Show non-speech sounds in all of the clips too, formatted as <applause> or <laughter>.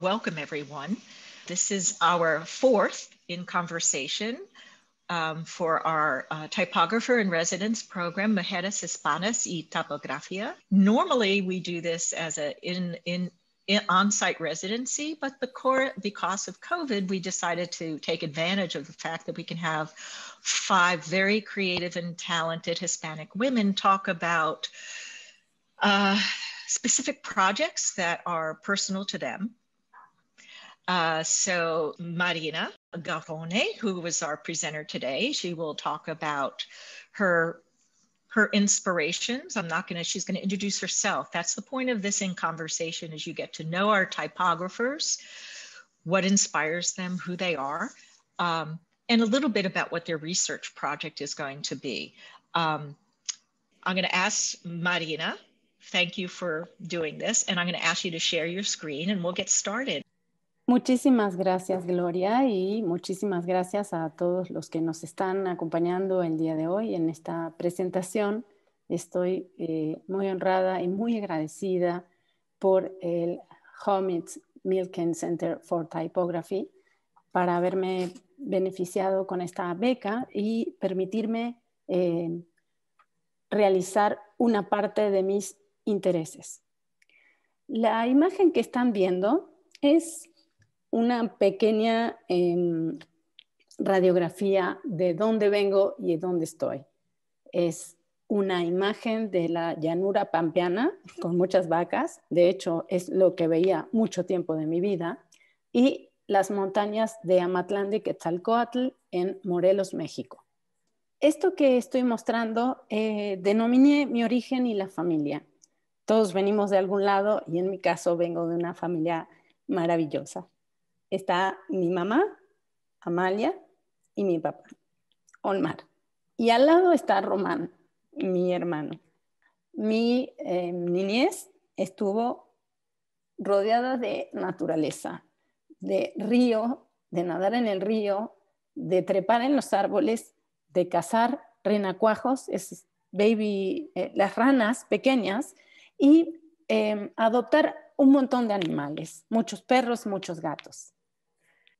Welcome, everyone. This is our fourth in conversation um, for our uh, typographer in residence program, Mujeres Hispanas y Tipografía. Normally, we do this as an in, in, in on-site residency, but because of COVID, we decided to take advantage of the fact that we can have five very creative and talented Hispanic women talk about uh, specific projects that are personal to them uh, so, Marina Garone, who was our presenter today, she will talk about her her inspirations. I'm not going to, she's going to introduce herself. That's the point of this in conversation is you get to know our typographers, what inspires them, who they are, um, and a little bit about what their research project is going to be. Um, I'm going to ask Marina, thank you for doing this, and I'm going to ask you to share your screen and we'll get started. Muchísimas gracias, Gloria, y muchísimas gracias a todos los que nos están acompañando el día de hoy en esta presentación. Estoy eh, muy honrada y muy agradecida por el homits Milken Center for Typography para haberme beneficiado con esta beca y permitirme eh, realizar una parte de mis intereses. La imagen que están viendo es una pequeña em, radiografía de dónde vengo y dónde estoy. Es una imagen de la llanura pampeana con muchas vacas, de hecho es lo que veía mucho tiempo de mi vida, y las montañas de Amatlán de Quetzalcoatl en Morelos, México. Esto que estoy mostrando eh, mi origen y la familia. Todos venimos de algún lado y en mi caso vengo de una familia maravillosa está mi mamá, Amalia y mi papá, Olmar. Y al lado está Román, mi hermano. Mi eh, niñez estuvo rodeada de naturaleza, de río, de nadar en el río, de trepar en los árboles, de cazar renacuajos, baby, eh, las ranas pequeñas, y eh, adoptar un montón de animales, muchos perros, muchos gatos.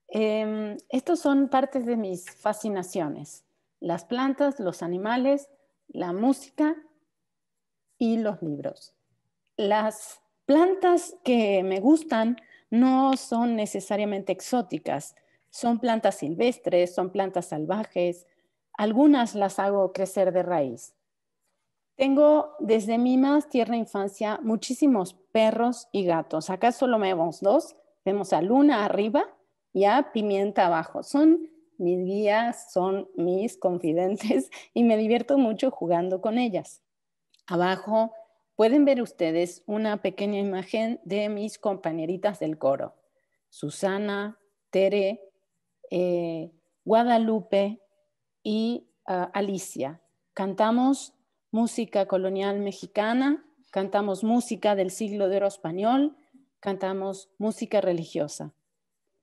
Eh, estos son partes de mis fascinaciones, las plantas, los animales, la música y los libros. Las plantas que me gustan no son necesariamente exóticas, son plantas silvestres, son plantas salvajes, algunas las hago crecer de raíz. Tengo desde mi más tierna infancia muchísimos perros y gatos. Acá solo vemos dos. Vemos a Luna arriba ya pimienta abajo. Son mis guías, son mis confidentes <laughs> y me divierto mucho jugando con ellas. Abajo pueden ver ustedes una pequeña imagen de mis compañeritas del coro. Susana, Tere, eh, Guadalupe y ah, Alicia. Cantamos música colonial mexicana, cantamos música del siglo de oro español, cantamos música religiosa.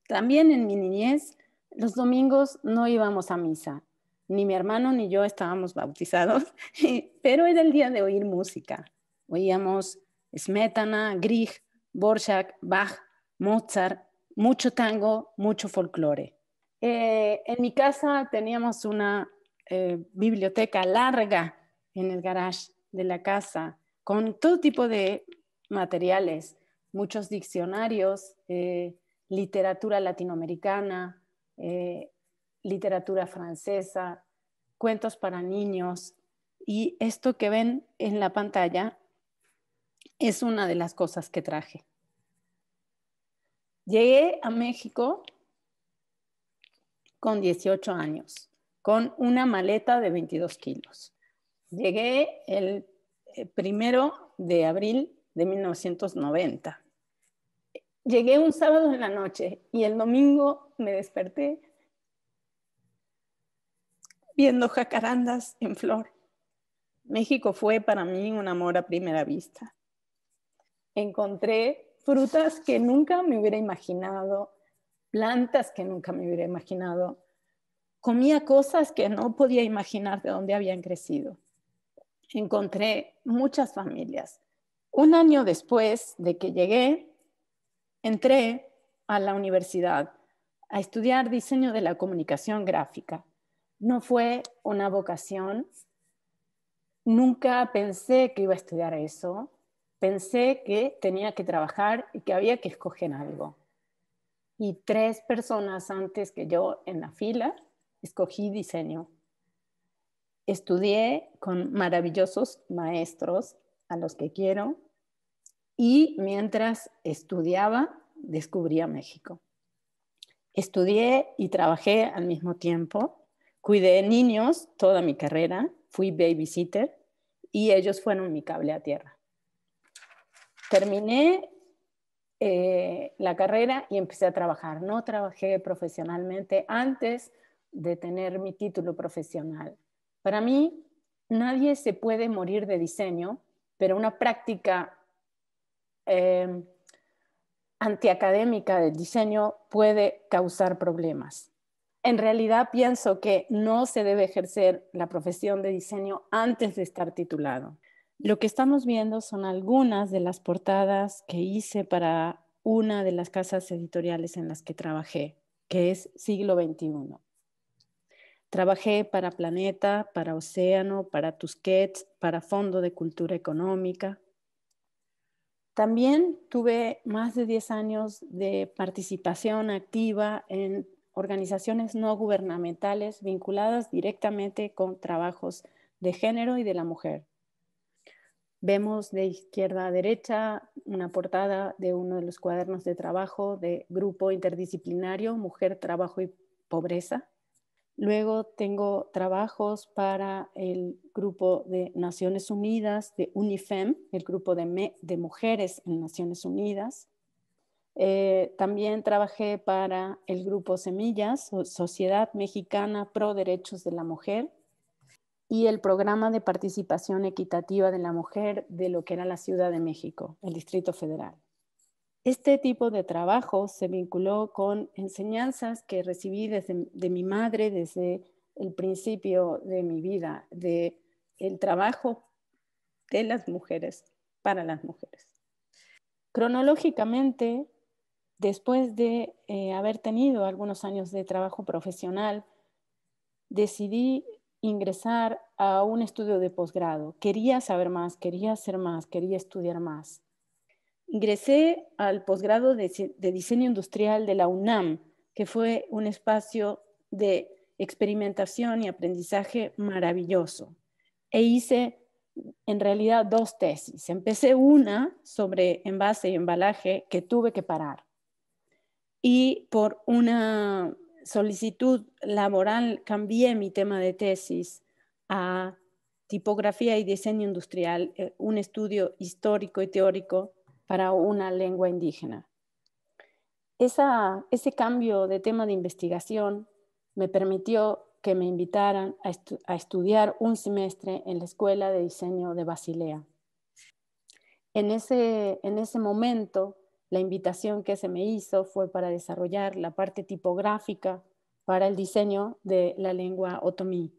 También en mi niñez, los domingos no íbamos a misa. Ni mi hermano ni yo estábamos bautizados, <laughs> pero era el día de oír música. Oíamos Smetana, Grieg, Borchak, Bach, Mozart, mucho tango, mucho folclore. Eh, en mi casa teníamos una eh, biblioteca larga en el garage de la casa con todo tipo de materiales, muchos diccionarios, eh, literatura latinoamericana, eh, literatura francesa, cuentos para niños. Y esto que ven en la pantalla es una de las cosas que traje. Llegué a México con 18 años, con una maleta de 22 kilos. Llegué el eh, primero de abril de 1990. Llegué un sábado en la noche y el domingo me desperté viendo jacarandas en flor. México fue para mí un amor a primera vista. Encontré frutas que nunca me hubiera imaginado, plantas que nunca me hubiera imaginado. Comía cosas que no podía imaginar de dónde habían crecido. Encontré muchas familias. Un año después de que llegué, entré a la universidad a estudiar diseño de la comunicación gráfica. No fue una vocación, nunca pensé que iba a estudiar eso, pensé que tenía que trabajar y que había que escoger algo. Y tres personas antes que yo en la fila escogí diseño. Estudié con maravillosos maestros a los que quiero y mientras estudiaba, descubría México. Estudié y trabajé al mismo tiempo, cuidé niños toda mi carrera, fui babysitter y ellos fueron mi cable a tierra. Terminé eh, la carrera y empecé a trabajar. No trabajé profesionalmente antes de tener mi título profesional. Para mí, nadie se puede morir de diseño, pero una práctica Em, antiacadémica del diseño puede causar problemas. En realidad pienso que no se debe ejercer la profesión de diseño antes de estar titulado. Lo que estamos viendo son algunas de las portadas que hice para una de las casas editoriales en las que trabajé, que es Siglo XXI. Trabajé para Planeta, para Océano, para Tusquets, para Fondo de Cultura Económica, también tuve más de 10 años de participación activa en organizaciones no gubernamentales vinculadas directamente con trabajos de género y de la mujer. Vemos de izquierda a derecha una portada de uno de los cuadernos de trabajo de Grupo Interdisciplinario Mujer, Trabajo y Pobreza, Luego tengo trabajos para el grupo de Naciones Unidas, de UNIFEM, el grupo de, mujeres en Naciones Unidas. Eh, también trabajé para el grupo Semillas, Sociedad Mexicana Pro Derechos de la Mujer, y el programa de participación equitativa de la mujer de lo que era la Ciudad de México, el Distrito Federal. Este tipo de trabajo se vinculó con enseñanzas que recibí de mi madre desde el principio de mi vida, de el trabajo de las mujeres para las mujeres. Cronológicamente, después de eh, haber tenido algunos años de trabajo profesional, decidí ingresar a un estudio de posgrado. Quería saber más, quería hacer más, quería estudiar más. Ingresé al posgrado de, diseño industrial de la UNAM, que fue un espacio de experimentación y aprendizaje maravilloso. E hice en realidad dos tesis. Empecé una sobre envase y embalaje que tuve que parar. Y por una solicitud laboral cambié mi tema de tesis a tipografía y diseño industrial, eh, un estudio histórico y teórico para una lengua indígena. Esa, ese cambio de tema de investigación me permitió que me invitaran a, estudiar un semestre en la Escuela de Diseño de Basilea. En ese, en ese momento, la invitación que se me hizo fue para desarrollar la parte tipográfica para el diseño de la lengua otomí.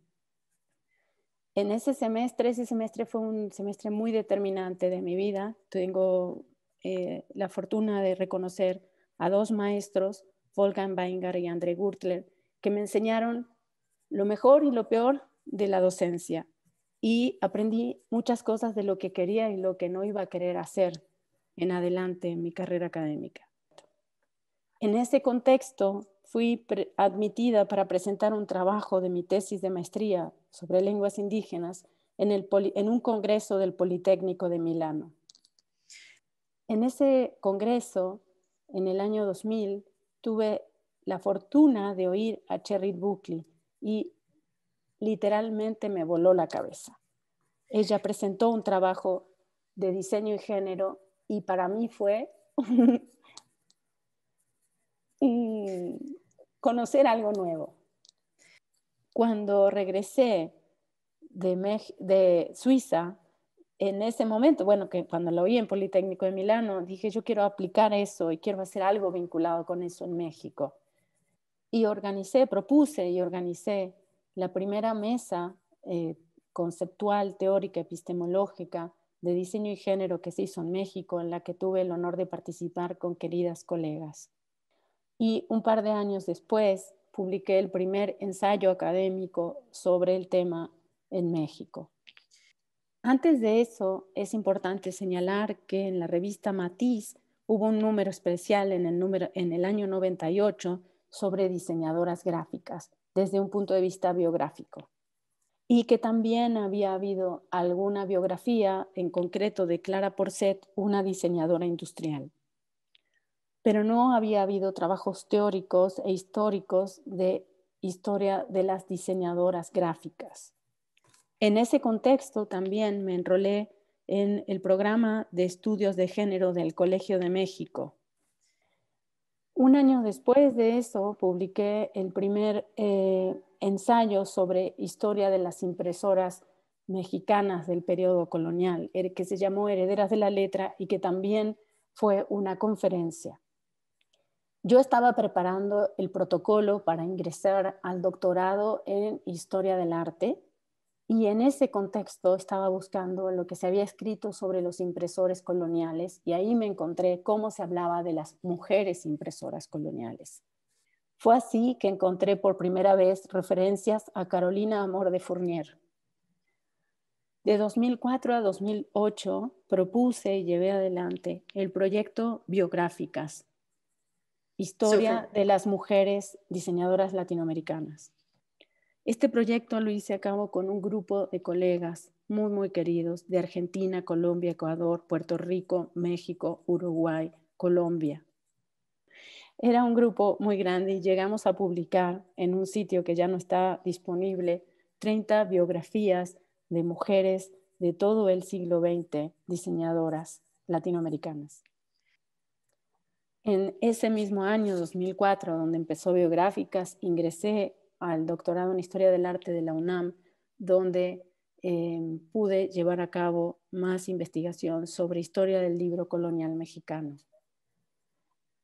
En ese semestre, ese semestre fue un semestre muy determinante de mi vida. Tengo eh, la fortuna de reconocer a dos maestros, Wolfgang Weingar y André Gurtler, que me enseñaron lo mejor y lo peor de la docencia. Y aprendí muchas cosas de lo que quería y lo que no iba a querer hacer en adelante en mi carrera académica. En ese contexto fui admitida para presentar un trabajo de mi tesis de maestría sobre lenguas indígenas en, el en un congreso del Politécnico de Milano. En ese congreso, en el año 2000, tuve la fortuna de oír a Cherry Buckley y literalmente me voló la cabeza. Ella presentó un trabajo de diseño y género y para mí fue conocer algo nuevo. Cuando regresé de, de Suiza, en ese momento, bueno, que cuando lo oí en Politécnico de Milano, dije, yo quiero aplicar eso y quiero hacer algo vinculado con eso en México. Y organicé, propuse y organicé la primera mesa eh, conceptual, teórica, epistemológica de diseño y género que se hizo en México, en la que tuve el honor de participar con queridas colegas. Y un par de años después publiqué el primer ensayo académico sobre el tema en México. Antes de eso, es importante señalar que en la revista Matiz hubo un número especial en el, en el año 98 sobre diseñadoras gráficas desde un punto de vista biográfico y que también había habido alguna biografía, en concreto de Clara Porcet, una diseñadora industrial. Pero no había habido trabajos teóricos e históricos de historia de las diseñadoras gráficas. En ese contexto también me enrolé en el programa de estudios de género del Colegio de México. Un año después de eso publiqué el primer eh, ensayo sobre historia de las impresoras mexicanas del periodo colonial, er, que se llamó Herederas de la Letra y que también fue una conferencia. Yo estaba preparando el protocolo para ingresar al doctorado en Historia del Arte y en ese contexto estaba buscando lo que se había escrito sobre los impresores coloniales y ahí me encontré cómo se hablaba de las mujeres impresoras coloniales. Fue así que encontré por primera vez referencias a Carolina Amor de Fournier. De 2004 a 2008 propuse y llevé adelante el proyecto Biográficas, Historia de las Mujeres Diseñadoras Latinoamericanas. Este proyecto lo hice a cabo con un grupo de colegas muy, muy queridos de Argentina, Colombia, Ecuador, Puerto Rico, México, Uruguay, Colombia. Era un grupo muy grande y llegamos a publicar en un sitio que ya no está disponible 30 biografías de mujeres de todo el siglo XX, diseñadoras latinoamericanas. En ese mismo año, 2004, donde empezó Biográficas, ingresé al doctorado en Historia del Arte de la UNAM, donde em, pude llevar a cabo más investigación sobre historia del libro colonial mexicano.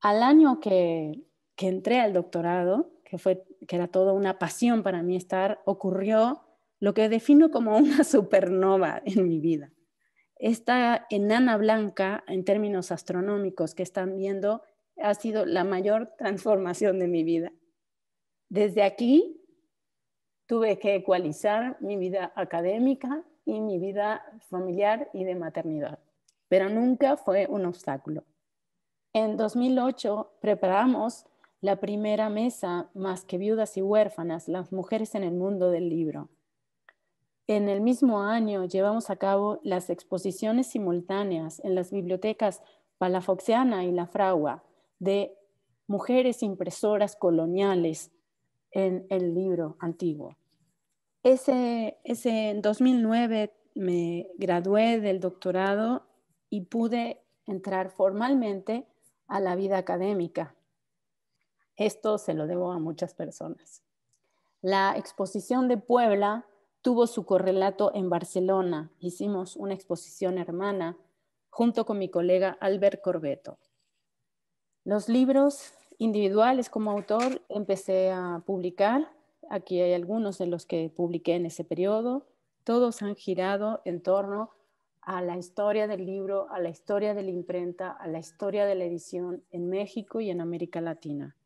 Al año que, que entré al doctorado, que, fue, que era toda una pasión para mí estar, ocurrió lo que defino como una <laughs> supernova en mi vida. Esta enana blanca, en términos astronómicos que están viendo, ha sido la mayor transformación de mi vida. Desde aquí tuve que ecualizar mi vida académica y mi vida familiar y de maternidad, pero nunca fue un obstáculo. En 2008 preparamos la primera mesa más que viudas y huérfanas, las mujeres en el mundo del libro. En el mismo año llevamos a cabo las exposiciones simultáneas en las bibliotecas Palafoxiana y La Fragua de mujeres impresoras coloniales en el libro antiguo. Ese, en 2009 me gradué del doctorado y pude entrar formalmente a la vida académica. Esto se lo debo a muchas personas. La exposición de Puebla tuvo su correlato en Barcelona. Hicimos una exposición hermana junto con mi colega Albert Corbeto. Los libros individuales como autor empecé a publicar. Aquí hay algunos de los que publiqué en ese periodo. Todos han girado en torno a la historia del libro, a la historia de la imprenta, a la historia de la edición en México y en América Latina.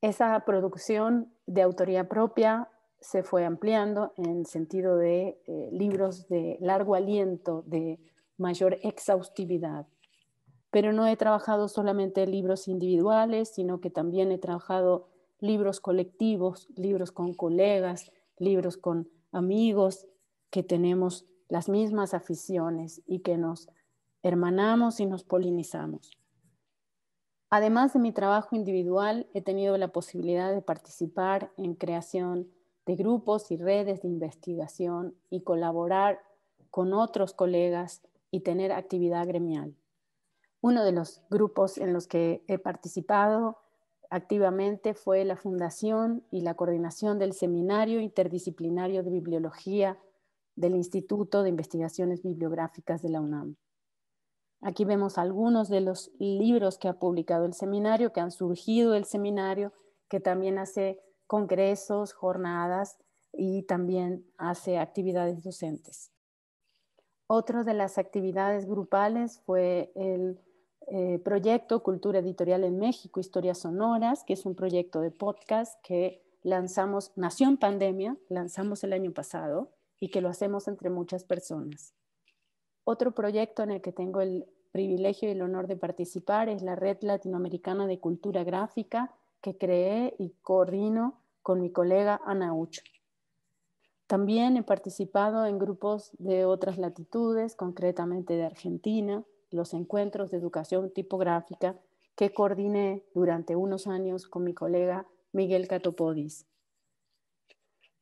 Esa producción de autoría propia se fue ampliando en sentido de eh, libros de largo aliento, de mayor exhaustividad pero no he trabajado solamente libros individuales, sino que también he trabajado libros colectivos, libros con colegas, libros con amigos que tenemos las mismas aficiones y que nos hermanamos y nos polinizamos. Además de mi trabajo individual, he tenido la posibilidad de participar en creación de grupos y redes de investigación y colaborar con otros colegas y tener actividad gremial. Uno de los grupos en los que he participado activamente fue la fundación y la coordinación del Seminario Interdisciplinario de Bibliología del Instituto de Investigaciones Bibliográficas de la UNAM. Aquí vemos algunos de los libros que ha publicado el seminario, que han surgido del seminario, que también hace congresos, jornadas y también hace actividades docentes. Otra de las actividades grupales fue el eh, proyecto Cultura Editorial en México, Historias Sonoras, que es un proyecto de podcast que lanzamos, nació en pandemia, lanzamos el año pasado y que lo hacemos entre muchas personas. Otro proyecto en el que tengo el privilegio y el honor de participar es la Red Latinoamericana de Cultura Gráfica que creé y coordino con mi colega Ana Ucho. También he participado en grupos de otras latitudes, concretamente de Argentina, los encuentros de educación tipográfica que coordiné durante unos años con mi colega Miguel Catopodis.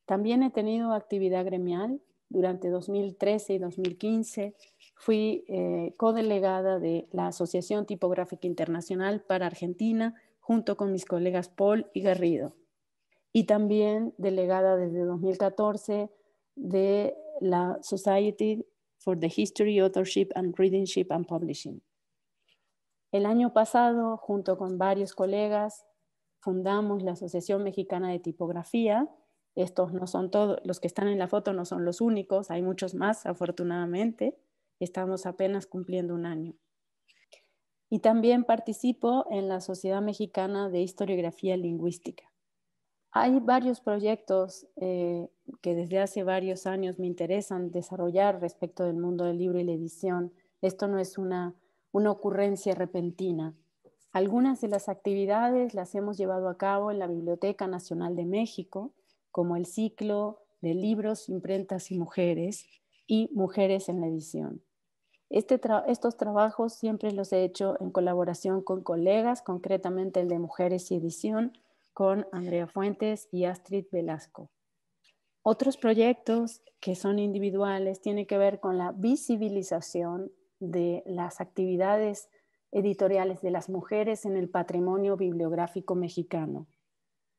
También he tenido actividad gremial. Durante 2013 y 2015 fui co eh, codelegada de la Asociación Tipográfica Internacional para Argentina junto con mis colegas Paul y Garrido. Y también delegada desde 2014 de la Society for the History, Authorship and Readingship and Publishing. El año pasado, junto con varios colegas, fundamos la Asociación Mexicana de Tipografía. Estos no son todos, los que están en la foto no son los únicos, hay muchos más, afortunadamente. Estamos apenas cumpliendo un año. Y también participo en la Sociedad Mexicana de Historiografía Lingüística. Hay varios proyectos eh, que desde hace varios años me interesan desarrollar respecto del mundo del libro y la edición. Esto no es una, ocurrencia repentina. Algunas de las actividades las hemos llevado a cabo en la Biblioteca Nacional de México, como el ciclo de libros, imprentas y mujeres, y mujeres en la edición. Este estos trabajos siempre los he hecho en colaboración con colegas, concretamente el de Mujeres y Edición, con Andrea Fuentes y Astrid Velasco. Otros proyectos que son individuales tienen que ver con la visibilización de las actividades editoriales de las mujeres en el patrimonio bibliográfico mexicano.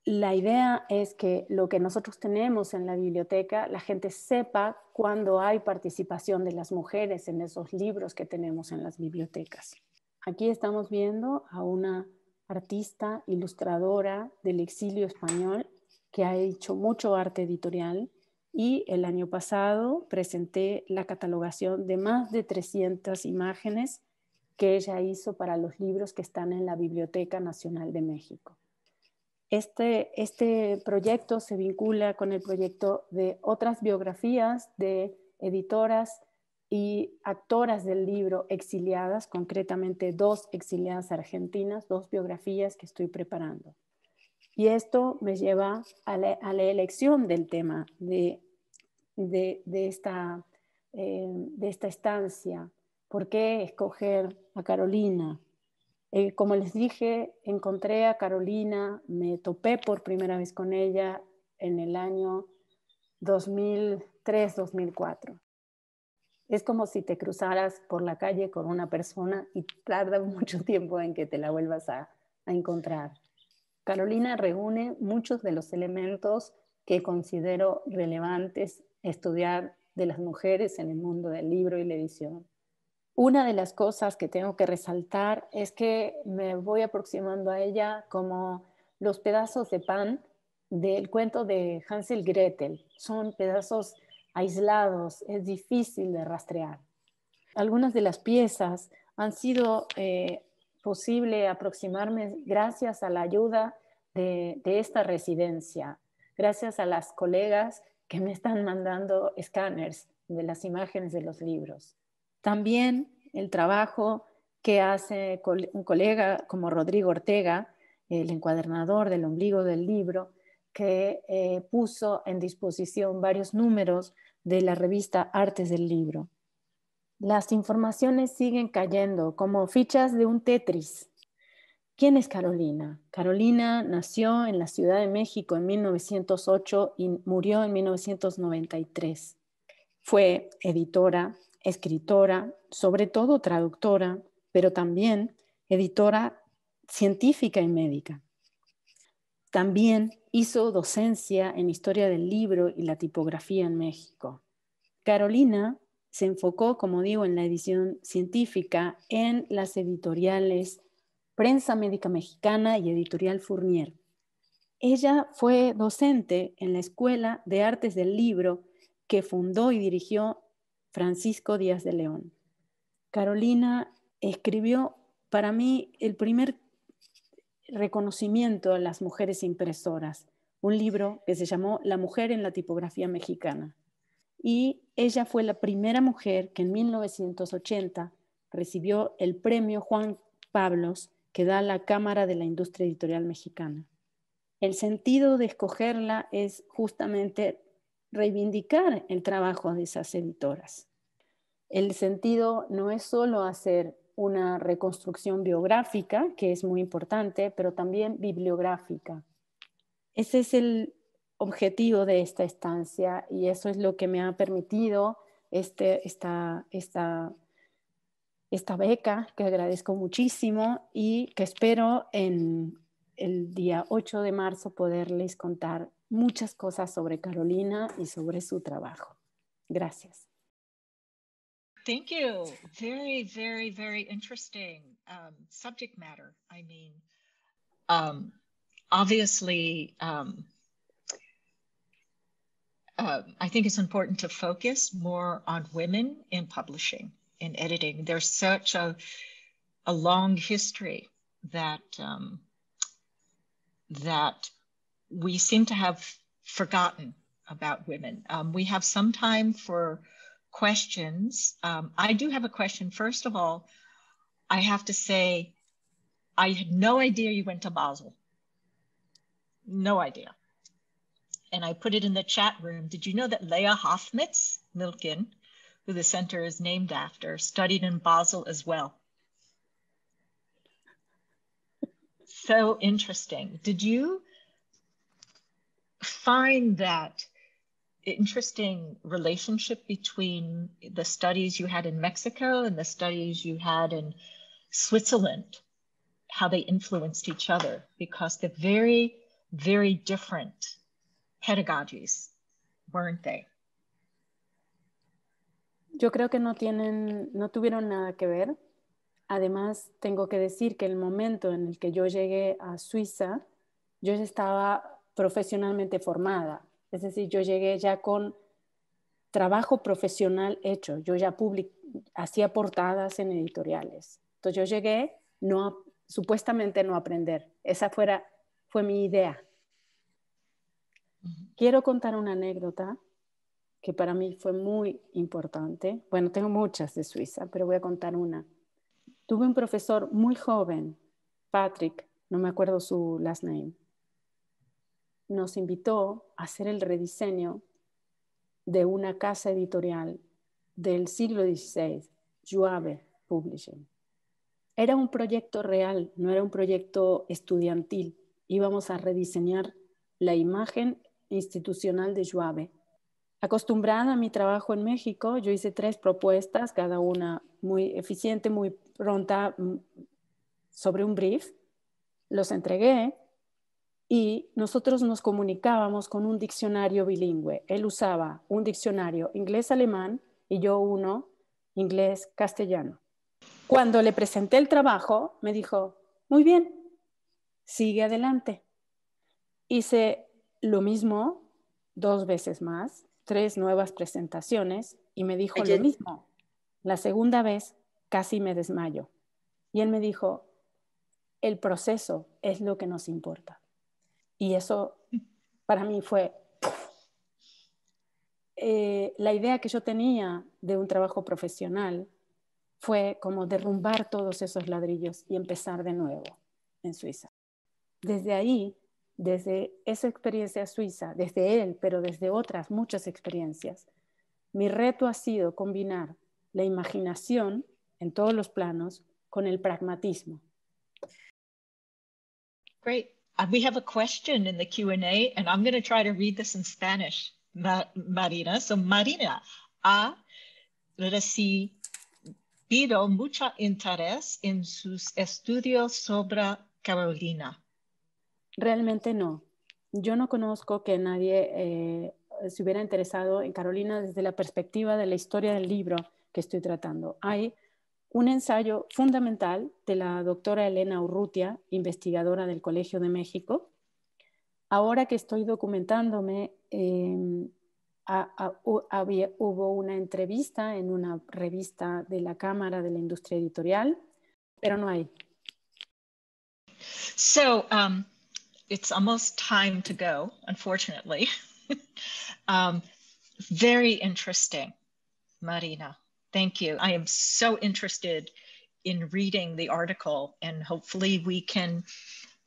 La idea es que lo que nosotros tenemos en la biblioteca, la gente sepa cuando hay participación de las mujeres en esos libros que tenemos en las bibliotecas. Aquí estamos viendo a una artista, ilustradora del exilio español, que ha hecho mucho arte editorial y el año pasado presenté la catalogación de más de 300 imágenes que ella hizo para los libros que están en la Biblioteca Nacional de México. Este, este proyecto se vincula con el proyecto de otras biografías de editoras y actoras del libro exiliadas, concretamente dos exiliadas argentinas, dos biografías que estoy preparando. Y esto me lleva a la, elección del tema eh, de, esta, estancia. ¿Por qué escoger a Carolina? Eh, como les dije, encontré a Carolina, me topé por primera vez con ella en el año 2003-2004. Es como si te cruzaras por la calle con una persona y tarda <laughs> mucho tiempo en que te la vuelvas a, encontrar. Carolina reúne muchos de los elementos que considero relevantes estudiar de las mujeres en el mundo del libro y la edición. Una de las cosas que tengo que resaltar es que me voy aproximando a ella como los pedazos de pan del cuento de Hansel Gretel. Son pedazos aislados, es difícil de rastrear. Algunas de las piezas han sido eh, posible aproximarme gracias a la ayuda de, de esta residencia, gracias a las colegas que me están mandando escáneres de las imágenes de los libros. También el trabajo que hace un colega como Rodrigo Ortega, el encuadernador del ombligo del libro, que eh, puso en disposición varios números de la revista Artes del Libro. Las informaciones siguen cayendo como fichas de un Tetris. ¿Quién es Carolina? Carolina nació en la Ciudad de México en 1908 y murió en 1993. Fue editora, escritora, sobre todo traductora, pero también editora científica y médica. También hizo docencia en historia del libro y la tipografía en México. Carolina se enfocó, como digo, en la edición científica, en las editoriales Prensa Médica Mexicana y Editorial Fournier. Ella fue docente en la Escuela de Artes del Libro que fundó y dirigió Francisco Díaz de León. Carolina escribió para mí el primer reconocimiento a las mujeres impresoras, un libro que se llamó La mujer en la tipografía mexicana. Y ella fue la primera mujer que en 1980 recibió el premio Juan Pablos que da la Cámara de la Industria Editorial Mexicana. El sentido de escogerla es justamente reivindicar el trabajo de esas editoras. El sentido no es solo hacer una reconstrucción biográfica, que es muy importante, pero también bibliográfica. Ese es el objetivo de esta estancia y eso es lo que me ha permitido este, esta, esta, esta beca, que agradezco muchísimo y que espero en el día 8 de marzo poderles contar muchas cosas sobre Carolina y sobre su trabajo. Gracias. Thank you. Very, very, very interesting um, subject matter. I mean, um, obviously, um, uh, I think it's important to focus more on women in publishing and editing. There's such a, a long history that um, that we seem to have forgotten about women. Um, we have some time for questions. Um, I do have a question. First of all, I have to say, I had no idea you went to Basel. No idea. And I put it in the chat room. Did you know that Leah Hofmitz Milken, who the center is named after, studied in Basel as well? So interesting. Did you find that interesting relationship between the studies you had in Mexico and the studies you had in Switzerland, how they influenced each other, because they're very, very different pedagogies, weren't they? Yo creo que no tienen, no tuvieron nada que ver. Además, tengo que decir que el momento en el que yo llegué a Suiza, yo ya estaba profesionalmente formada, Es decir, yo llegué ya con trabajo profesional hecho, yo ya public hacía portadas en editoriales. Entonces yo llegué no supuestamente no aprender. Esa fuera, fue mi idea. Quiero contar una anécdota que para mí fue muy importante. Bueno, tengo muchas de Suiza, pero voy a contar una. Tuve un profesor muy joven, Patrick, no me acuerdo su last name, nos invitó a hacer el rediseño de una casa editorial del siglo XVI, Juave Publishing. Era un proyecto real, no era un proyecto estudiantil. Íbamos a rediseñar la imagen institucional de Juave. Acostumbrada a mi trabajo en México, yo hice tres propuestas, cada una muy eficiente, muy pronta, mm, sobre un brief. Los entregué y nosotros nos comunicábamos con un diccionario bilingüe. Él usaba un diccionario inglés-alemán y yo uno inglés-castellano. Cuando le presenté el trabajo, me dijo, muy bien, sigue adelante. Hice lo mismo dos veces más, tres nuevas presentaciones y me dijo lo mismo. La segunda vez casi me desmayo. Y él me dijo, el proceso es lo que nos importa. Y eso para mí fue... Eh, la idea que yo tenía de un trabajo profesional fue como derrumbar todos esos ladrillos y empezar de nuevo en Suiza. Desde ahí, desde esa experiencia suiza, desde él, pero desde otras muchas experiencias, mi reto ha sido combinar la imaginación en todos los planos con el pragmatismo. Great. Uh, we have a question in the Q&A, and I'm going to try to read this in Spanish, Marina. So, Marina, ha recibido mucho interés en sus estudios sobre Carolina. Realmente no. Yo no conozco que nadie eh, se hubiera interesado en Carolina desde la perspectiva de la historia del libro que estoy tratando. Hay un ensayo fundamental de la doctora Elena Urrutia, investigadora del Colegio de México. Ahora que estoy documentándome, em, había, hubo una entrevista en una revista de la Cámara de la Industria Editorial, pero no hay. So, um, it's almost time to go, unfortunately. <laughs> Um, very interesting, Marina. Thank you. I am so interested in reading the article and hopefully we can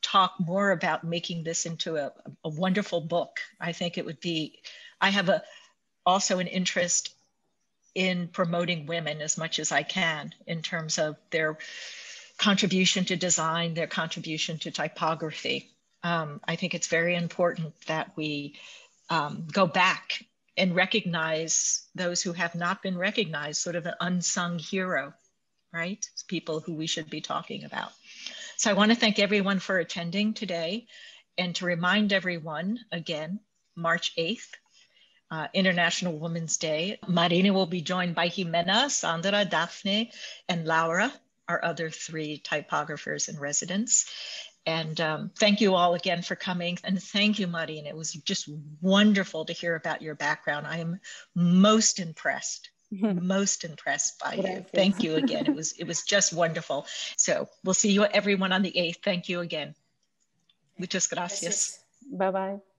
talk more about making this into a, a wonderful book. I think it would be, I have a also an interest in promoting women as much as I can in terms of their contribution to design, their contribution to typography. Um, I think it's very important that we um, go back and recognize those who have not been recognized, sort of an unsung hero, right? people who we should be talking about. So I want to thank everyone for attending today and to remind everyone again, March 8th, uh, International Women's Day. Marina will be joined by Jimena, Sandra, Daphne, and Laura, our other three typographers in residence. And um, thank you all again for coming. And thank you, Muddy. And it was just wonderful to hear about your background. I am most impressed, <laughs> most impressed by Gracias. you. Thank you again. It was it was just wonderful. So we'll see you everyone on the 8th. Thank you again. Muchas gracias. Bye-bye.